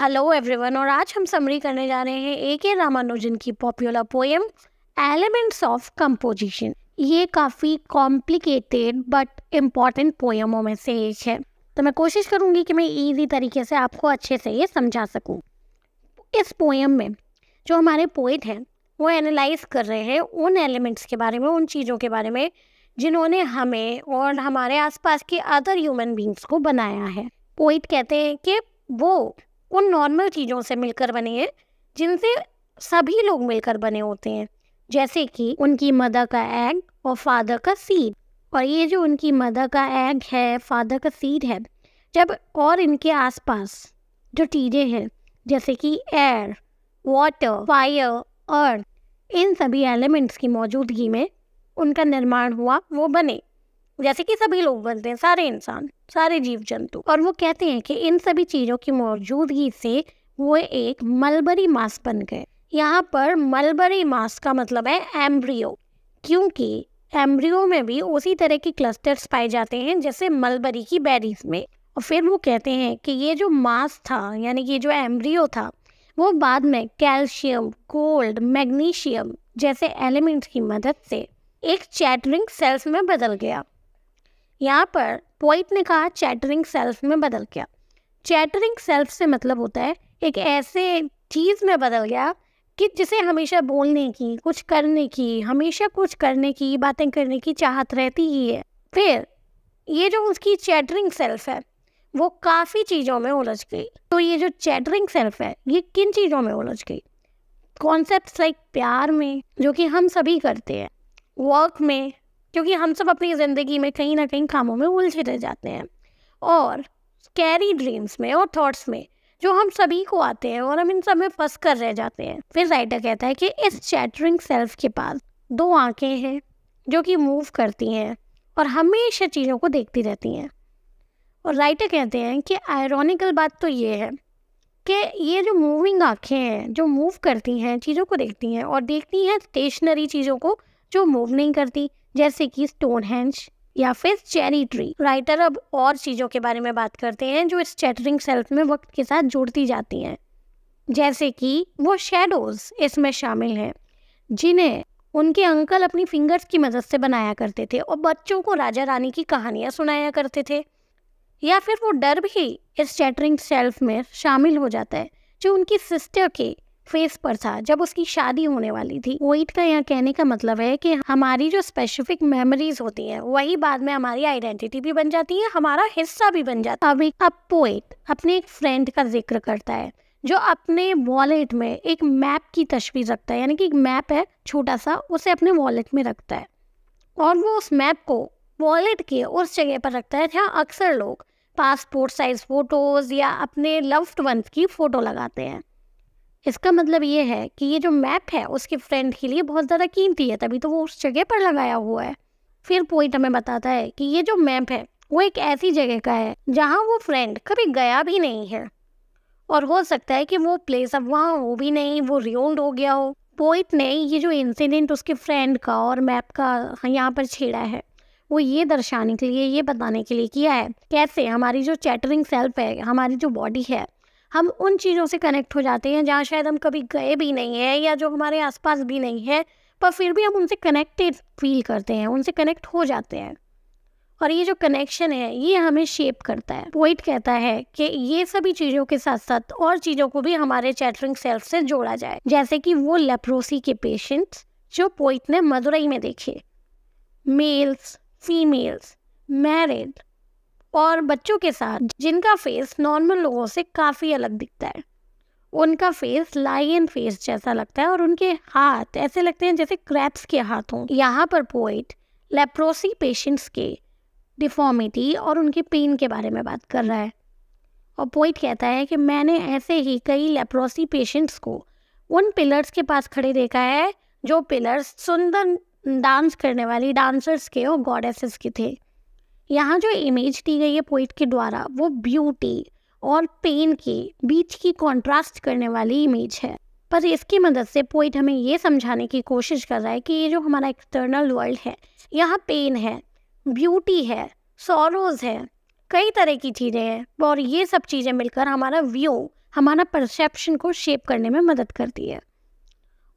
hello everyone और आज हम समरी करने जा रहे हैं ए के रामानुजन की popular poem elements of composition ये काफ़ी कॉम्प्लिकेटेड बट इम्पॉर्टेंट पोएमों में से एक है तो मैं कोशिश करूँगी कि मैं इजी तरीके से आपको अच्छे से ये समझा सकूँ इस पोएम में जो हमारे पोइट हैं वो एनालाइज कर रहे हैं उन एलिमेंट्स के बारे में उन चीज़ों के बारे में जिन्होंने हमें और हमारे आसपास के अदर ह्यूमन बींग्स को बनाया है पोइट कहते हैं कि वो उन नॉर्मल चीज़ों से मिलकर बने हैं जिनसे सभी लोग मिलकर बने होते हैं जैसे कि उनकी मदर का एग और फादर का सीड और ये जो उनकी मदर का एग है फादर का सीड है जब और इनके आसपास जो चीज़ें हैं जैसे कि एयर वाटर फायर अर्थ इन सभी एलिमेंट्स की मौजूदगी में उनका निर्माण हुआ वो बने जैसे कि सभी लोग बनते हैं सारे इंसान सारे जीव जंतु और वो कहते हैं कि इन सभी चीज़ों की मौजूदगी से वो एक मलबरी मास बन गए यहाँ पर मलबरी मास का मतलब है एम्ब्रियो क्योंकि एम्ब्रियो में भी उसी तरह के क्लस्टर्स पाए जाते हैं जैसे मलबरी की बेरीज में और फिर वो कहते हैं कि ये जो मास था यानी कि जो एम्ब्रियो था वो बाद में कैल्शियम गोल्ड मैग्नीशियम जैसे एलिमेंट्स की मदद से एक चैटरिंग सेल्स में बदल गया यहाँ पर पोइट ने कहा चैटरिंग सेल्फ में बदल गया चैटरिंग सेल्फ से मतलब होता है एक ऐसे चीज़ में बदल गया कि जिसे हमेशा बोलने की कुछ करने की हमेशा कुछ करने की बातें करने की चाहत रहती ही है फिर ये जो उसकी चैटरिंग सेल्फ है वो काफ़ी चीज़ों में उलझ गई तो ये जो चैटरिंग सेल्फ है ये किन चीज़ों में उलझ गई कॉन्सेप्ट लाइक प्यार में जो कि हम सभी करते हैं वर्क में क्योंकि हम सब अपनी ज़िंदगी में कहीं ना कहीं कामों में उलझे रह जाते हैं और कैरी ड्रीम्स में और थॉट्स में जो हम सभी को आते हैं और हम इन सब में फंस कर रह जाते हैं फिर राइटर कहता है कि इस चैटरिंग सेल्फ के पास दो आंखें हैं जो कि मूव करती हैं और हमेशा चीज़ों को देखती रहती हैं और राइटर कहते हैं कि आयरॉनिकल बात तो ये है कि ये जो मूविंग आँखें हैं जो मूव करती हैं चीज़ों को देखती हैं और देखती हैं स्टेशनरी चीज़ों को जो मूव नहीं करती जैसे कि स्टोनहेंज या फिर चेरी ट्री राइटर अब और चीज़ों के बारे में बात करते हैं जो इस चैटरिंग सेल्फ में वक्त के साथ जुड़ती जाती हैं जैसे कि वो शेडोज इसमें शामिल हैं जिन्हें उनके अंकल अपनी फिंगर्स की मदद से बनाया करते थे और बच्चों को राजा रानी की कहानियाँ सुनाया करते थे या फिर वो डर भी इस चैटरिंग सेल्फ में शामिल हो जाता है जो उनकी सिस्टर के फेस पर था जब उसकी शादी होने वाली थी वोइट का यहाँ कहने का मतलब है कि हमारी जो स्पेसिफिक मेमोरीज होती हैं वही बाद में हमारी आइडेंटिटी भी बन जाती है हमारा हिस्सा भी बन जाता है अभी अब पोइट अपने एक फ्रेंड का जिक्र करता है जो अपने वॉलेट में एक मैप की तस्वीर रखता है यानी कि एक मैप है छोटा सा उसे अपने वॉलेट में रखता है और वो उस मैप को वॉलेट के उस जगह पर रखता है जहाँ अक्सर लोग पासपोर्ट साइज फ़ोटोज़ या अपने लव्ड वंस की फ़ोटो लगाते हैं इसका मतलब ये है कि ये जो मैप है उसके फ्रेंड के लिए बहुत ज़्यादा कीमती है तभी तो वो उस जगह पर लगाया हुआ है फिर पॉइंट हमें बताता है कि ये जो मैप है वो एक ऐसी जगह का है जहाँ वो फ्रेंड कभी गया भी नहीं है और हो सकता है कि वो प्लेस अब वहाँ हो भी नहीं वो रियोल्ड हो गया हो पोइट ने ये जो इंसिडेंट उसके फ्रेंड का और मैप का यहाँ पर छेड़ा है वो ये दर्शाने के लिए ये बताने के लिए किया है कैसे हमारी जो चैटरिंग सेल्फ है हमारी जो बॉडी है हम उन चीज़ों से कनेक्ट हो जाते हैं जहाँ शायद हम कभी गए भी नहीं हैं या जो हमारे आसपास भी नहीं है पर फिर भी हम उनसे कनेक्टेड फील करते हैं उनसे कनेक्ट हो जाते हैं और ये जो कनेक्शन है ये हमें शेप करता है पोइट कहता है कि ये सभी चीज़ों के साथ साथ और चीज़ों को भी हमारे चैटरिंग सेल्फ से जोड़ा जाए जैसे कि वो लेप्रोसी के पेशेंट्स जो पोइट ने मदुरई में देखे मेल्स फीमेल्स मैरिड और बच्चों के साथ जिनका फेस नॉर्मल लोगों से काफ़ी अलग दिखता है उनका फेस लाइन फेस जैसा लगता है और उनके हाथ ऐसे लगते हैं जैसे क्रैप्स के हाथ हों यहाँ पर पोइट लेप्रोसी पेशेंट्स के डिफॉर्मिटी और उनके पेन के बारे में बात कर रहा है और पोइट कहता है कि मैंने ऐसे ही कई लेप्रोसी पेशेंट्स को उन पिलर्स के पास खड़े देखा है जो पिलर्स सुंदर डांस करने वाली डांसर्स के और गॉडेसेस के थे यहाँ जो इमेज दी गई है पोइट के द्वारा वो ब्यूटी और पेन के बीच की कॉन्ट्रास्ट करने वाली इमेज है पर इसकी मदद से पोइट हमें ये समझाने की कोशिश कर रहा है कि ये जो हमारा एक्सटर्नल वर्ल्ड है यहाँ पेन है ब्यूटी है सोरोज है कई तरह की चीज़ें हैं और ये सब चीज़ें मिलकर हमारा व्यू हमारा परसेप्शन को शेप करने में मदद करती है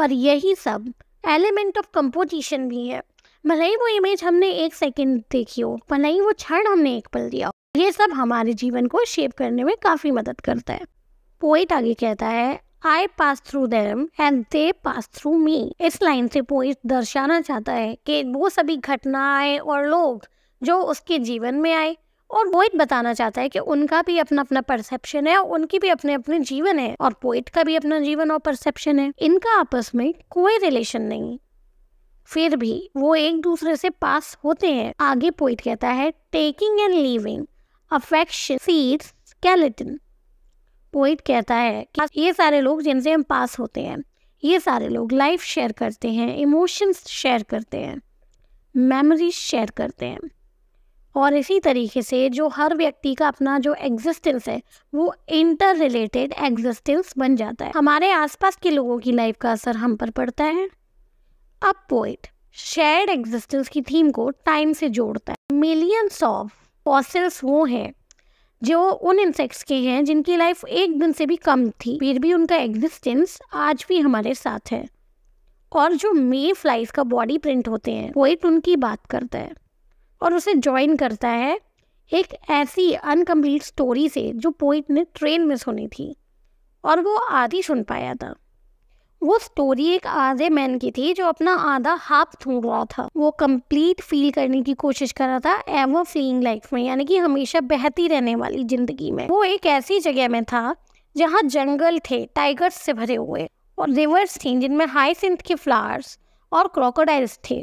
और यही सब एलिमेंट ऑफ कंपोजिशन भी है भले ही वो इमेज हमने एक सेकेंड देखी हो भले ही वो क्षण हमने एक पल दिया हो ये सब हमारे जीवन को शेप करने में काफ़ी मदद करता है पोइट आगे कहता है I pass through them and they pass through me इस लाइन से पोइट दर्शाना चाहता है कि वो सभी घटनाएं और लोग जो उसके जीवन में आए और पोइट बताना चाहता है कि उनका भी अपना अपना परसेप्शन है और उनकी भी अपने अपने जीवन है और पोइट का भी अपना जीवन और परसेप्शन है इनका आपस में कोई रिलेशन नहीं फिर भी वो एक दूसरे से पास होते हैं आगे पोइट कहता है taking and living affection seeds skeleton poet कहता है कि ये सारे लोग जिनसे हम पास होते हैं ये सारे लोग लाइफ शेयर करते हैं इमोशंस शेयर करते हैं मेमोरीज शेयर करते हैं और इसी तरीके से जो हर व्यक्ति का अपना जो एग्जिस्टेंस है वो इंटर रिलेटेड एग्जिस्टेंस बन जाता है हमारे आसपास के लोगों की लाइफ का असर हम पर पड़ता है अब पोइट शेयर्ड एग्जिस्टेंस की थीम को टाइम से जोड़ता है मिलियंस ऑफ फॉसिल्स वो हैं जो उन इंसेक्ट्स के हैं जिनकी लाइफ एक दिन से भी कम थी फिर भी उनका एग्जिस्टेंस आज भी हमारे साथ है और जो मे फ्लाइज का बॉडी प्रिंट होते हैं पोइट उनकी बात करता है और उसे ज्वाइन करता है एक ऐसी अनकम्प्लीट स्टोरी से जो पोइट ने ट्रेन मिस होनी थी और वो आधी सुन पाया था वो स्टोरी एक आधे मैन की थी जो अपना आधा हाथ ढूंढ रहा था वो कंप्लीट फील करने की कोशिश कर रहा था एवर फीलिंग लाइफ में यानी कि हमेशा बहती रहने वाली जिंदगी में वो एक ऐसी जगह में था जहाँ जंगल थे टाइगर्स से भरे हुए और रिवर्स थी जिनमें हाई सिंथ के फ्लावर्स और क्रोकोडाइल्स थे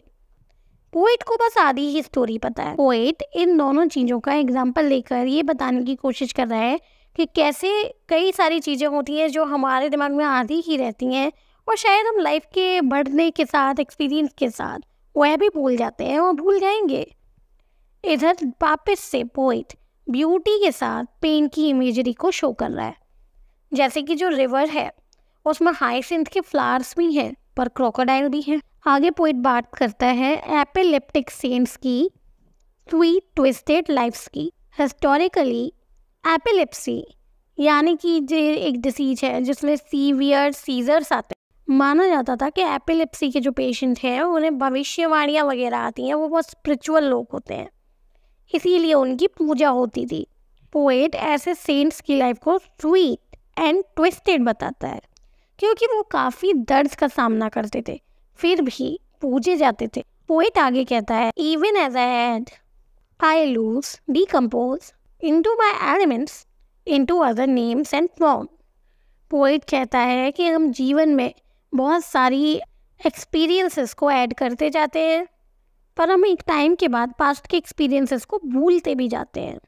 पोइट को बस आधी ही स्टोरी पता है पोइट इन दोनों चीज़ों का एग्जाम्पल लेकर ये बताने की कोशिश कर रहा है कि कैसे कई सारी चीज़ें होती हैं जो हमारे दिमाग में आधी ही रहती हैं और शायद हम लाइफ के बढ़ने के साथ एक्सपीरियंस के साथ वह भी भूल जाते हैं और भूल जाएंगे इधर वापस से पोइट ब्यूटी के साथ पेन की इमेजरी को शो कर रहा है जैसे कि जो रिवर है उसमें हाईसिंथ के फ्लावर्स भी हैं पर क्रोकोडाइल भी हैं आगे पोइट बात करता है एपिलेप्टिक सेंट्स की स्वीट ट्विस्टेड लाइफ्स की हिस्टोरिकली एपिलेप्सी यानी कि जो एक डिसीज है जिसमें सीवियर सीजर्स आते हैं माना जाता था कि एपिलेप्सी के जो पेशेंट हैं उन्हें भविष्यवाणियाँ वगैरह आती हैं वो बहुत स्पिरिचुअल लोग होते हैं इसीलिए उनकी पूजा होती थी पोएट ऐसे सेंट्स की लाइफ को स्वीट एंड ट्विस्टेड बताता है क्योंकि वो काफ़ी दर्द का सामना करते थे फिर भी पूजे जाते थे पोएट आगे कहता है even as and I lose decompose into my elements into other names and form poet कहता है कि हम जीवन में बहुत सारी एक्सपीरियंसेस को ऐड करते जाते हैं पर हम एक टाइम के बाद पास्ट के एक्सपीरियंसेस को भूलते भी जाते हैं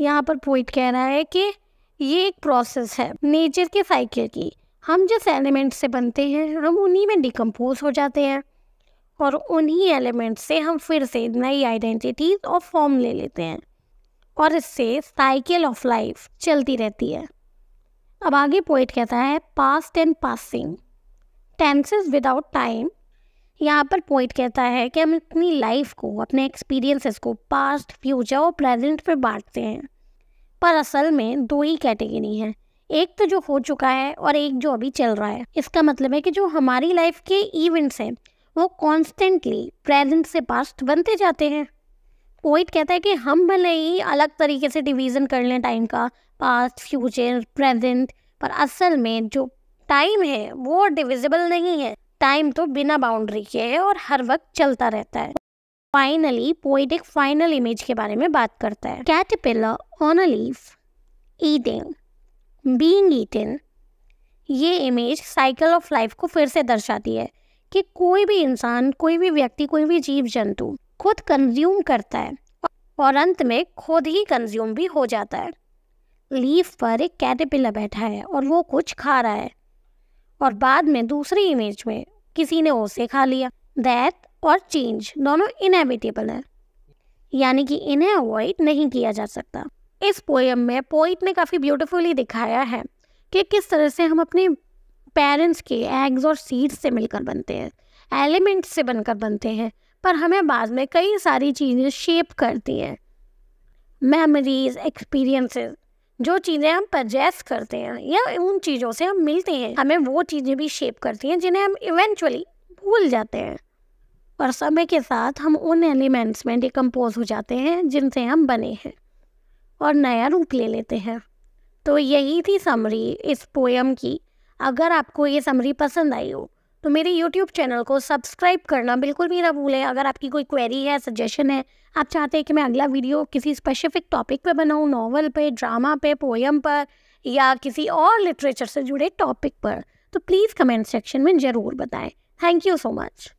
यहाँ पर पोइट कह रहा है कि ये एक प्रोसेस है नेचर के साइकिल की हम जिस एलिमेंट से बनते हैं हम उन्हीं में डिकम्पोज हो जाते हैं और उन्हीं एलिमेंट से हम फिर से नई आइडेंटिटीज और फॉर्म ले लेते हैं और इससे साइकिल ऑफ लाइफ चलती रहती है अब आगे पोइट कहता है past and passing tenses without time यहाँ पर पॉइंट कहता है कि हम अपनी लाइफ को अपने एक्सपीरियंसेस को पास्ट फ्यूचर और प्रेजेंट पर बांटते हैं पर असल में दो ही कैटेगरी हैं एक तो जो हो चुका है और एक जो अभी चल रहा है इसका मतलब है कि जो हमारी लाइफ के इवेंट्स हैं वो कॉन्स्टेंटली प्रेजेंट से पास्ट बनते जाते हैं पोइट कहता है कि हम भले ही अलग तरीके से डिवीज़न कर लें टाइम का पास्ट फ्यूचर प्रेजेंट पर असल में जो टाइम है वो डिविजिबल नहीं है टाइम तो बिना बाउंड्री के है और हर वक्त चलता रहता है फाइनली पोइटिक फाइनल इमेज के बारे में बात करता है caterpillar on a leaf eating being eaten ये इमेज साइकिल ऑफ लाइफ को फिर से दर्शाती है कि कोई भी इंसान कोई भी व्यक्ति कोई भी जीव जंतु खुद कंज्यूम करता है और अंत में खुद ही कंज्यूम भी हो जाता है लीफ पर एक कैटरपिलर बैठा है और वो कुछ खा रहा है और बाद में दूसरी इमेज में किसी ने उसे खा लिया डेथ और चेंज दोनों इनएविटेबल है यानी कि इन्हें अवॉइड नहीं किया जा सकता इस पोएम में पोइट ने काफ़ी ब्यूटीफुली दिखाया है कि किस तरह से हम अपने पेरेंट्स के एग्स और सीड्स से मिलकर बनते हैं एलिमेंट्स से बनकर बनते हैं पर हमें बाद में कई सारी चीज़ें शेप करती हैं मेमोरीज एक्सपीरियंसेस जो चीज़ें हम परजेस करते हैं या उन चीज़ों से हम मिलते हैं हमें वो चीज़ें भी शेप करती हैं जिन्हें हम इवेंचुअली भूल जाते हैं और समय के साथ हम उन एलिमेंट्स में डिकम्पोज हो जाते हैं जिनसे हम बने हैं और नया रूप ले लेते हैं तो यही थी समरी इस पोएम की अगर आपको ये समरी पसंद आई हो तो मेरे यूट्यूब चैनल को सब्सक्राइब करना बिल्कुल भी ना भूलें अगर आपकी कोई क्वेरी है सजेशन है आप चाहते हैं कि मैं अगला वीडियो किसी स्पेसिफिक टॉपिक पे बनाऊँ नावल पे ड्रामा पे पोएम पर या किसी और लिटरेचर से जुड़े टॉपिक पर तो प्लीज़ कमेंट सेक्शन में ज़रूर बताएं थैंक यू सो मच